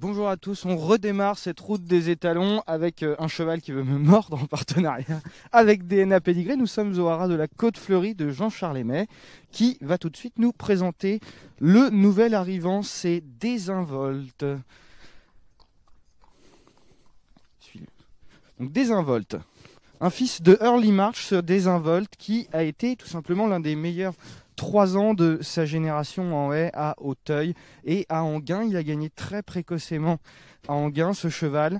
Bonjour à tous, on redémarre cette route des étalons avec euh, un cheval qui veut me mordre en partenariat avec DNA Pédigré. Nous sommes au haras de la Côte Fleurie de Jean charles Aimet qui va tout de suite nous présenter le nouvel arrivant, c'est Désinvolte. Donc Désinvolte, un fils de Early March, ce Désinvolte qui a été tout simplement l'un des meilleurs Trois ans de sa génération en haie à Auteuil et à Anguin. Il a gagné très précocement à Anguin ce cheval.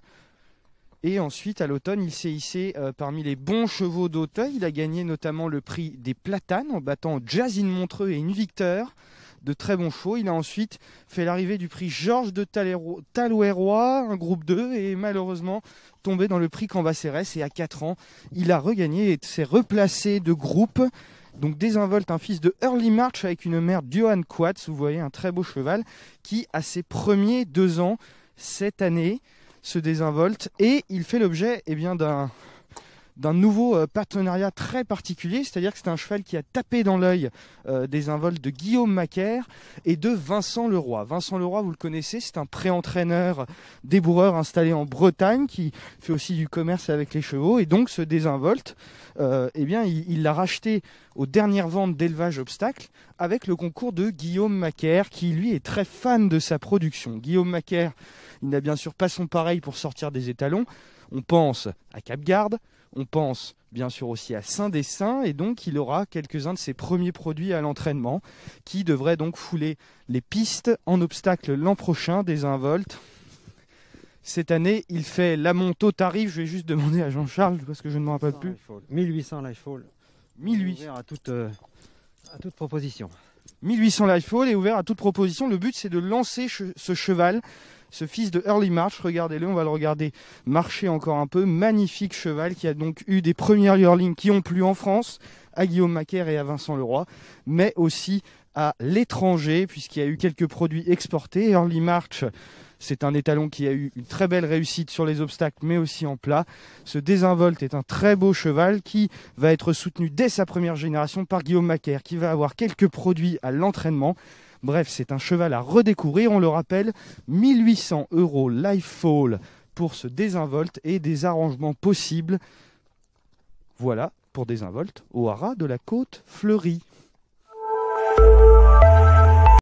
Et ensuite, à l'automne, il s'est hissé euh, parmi les bons chevaux d'Auteuil. Il a gagné notamment le prix des Platanes en battant Jazine Montreux et une Victor de très bons chevaux. Il a ensuite fait l'arrivée du prix Georges de Talouérois, un groupe 2, et malheureusement tombé dans le prix Cambacérès. Et à quatre ans, il a regagné et s'est replacé de groupe donc désinvolte un fils de Early March avec une mère Johan Quatz, vous voyez un très beau cheval, qui à ses premiers deux ans cette année se désinvolte et il fait l'objet eh bien d'un d'un nouveau euh, partenariat très particulier, c'est-à-dire que c'est un cheval qui a tapé dans l'œil euh, des involtes de Guillaume Macaire et de Vincent Leroy. Vincent Leroy, vous le connaissez, c'est un pré-entraîneur déboureur installé en Bretagne qui fait aussi du commerce avec les chevaux et donc ce désinvolte, euh, eh bien, il l'a racheté aux dernières ventes d'élevage obstacle avec le concours de Guillaume Macaire qui lui est très fan de sa production. Guillaume Macaire, il n'a bien sûr pas son pareil pour sortir des étalons, on pense à Capgarde, on pense bien sûr aussi à Saint-Dessin, et donc il aura quelques-uns de ses premiers produits à l'entraînement, qui devraient donc fouler les pistes en obstacle l'an prochain des Involtes. Cette année, il fait la au tarif. Je vais juste demander à Jean-Charles, parce que je ne m'en rappelle plus. 1800 Lifefall. 1800. À toute, euh, à toute proposition. 1800 Lifefall est ouvert à toute proposition. Le but, c'est de lancer ce cheval ce fils de Early March. Regardez-le, on va le regarder marcher encore un peu. Magnifique cheval qui a donc eu des premières yearlings qui ont plu en France, à Guillaume Macaire et à Vincent Leroy, mais aussi à l'étranger, puisqu'il y a eu quelques produits exportés. Early March, c'est un étalon qui a eu une très belle réussite sur les obstacles, mais aussi en plat. Ce Désinvolte est un très beau cheval qui va être soutenu dès sa première génération par Guillaume Macaire, qui va avoir quelques produits à l'entraînement. Bref, c'est un cheval à redécouvrir. On le rappelle, 1800 euros live fall pour ce désinvolte et des arrangements possibles. Voilà pour désinvolte au haras de la côte fleurie.